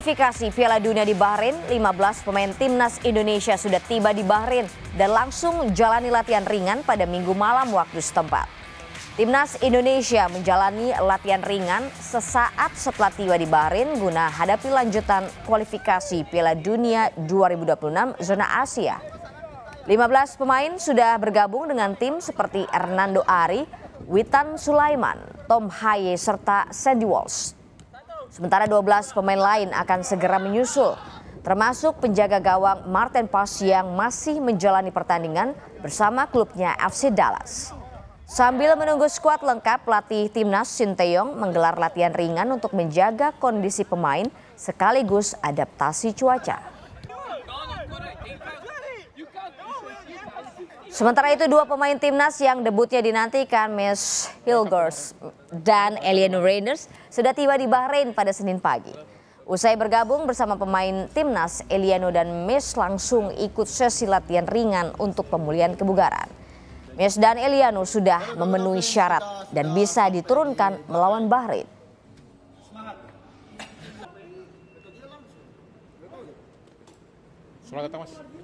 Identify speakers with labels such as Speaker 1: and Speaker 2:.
Speaker 1: Kualifikasi Piala Dunia di Bahrain, 15 pemain timnas Indonesia sudah tiba di Bahrain dan langsung jalani latihan ringan pada minggu malam waktu setempat. Timnas Indonesia menjalani latihan ringan sesaat setelah tiba di Bahrain guna hadapi lanjutan kualifikasi Piala Dunia 2026 zona Asia. 15 pemain sudah bergabung dengan tim seperti Hernando Ari, Witan Sulaiman, Tom Haye serta Sandy Walsh. Sementara 12 pemain lain akan segera menyusul, termasuk penjaga gawang Martin Pass yang masih menjalani pertandingan bersama klubnya FC Dallas. Sambil menunggu skuad lengkap, pelatih timnas Sinteyong menggelar latihan ringan untuk menjaga kondisi pemain sekaligus adaptasi cuaca. Sementara itu dua pemain timnas yang debutnya dinantikan Miss Hilgers dan Eliano Rainers sudah tiba di Bahrain pada Senin pagi. Usai bergabung bersama pemain timnas, Eliano dan Mes langsung ikut sesi latihan ringan untuk pemulihan kebugaran. Mes dan Eliano sudah memenuhi syarat dan bisa diturunkan melawan Bahrain. Semangat datang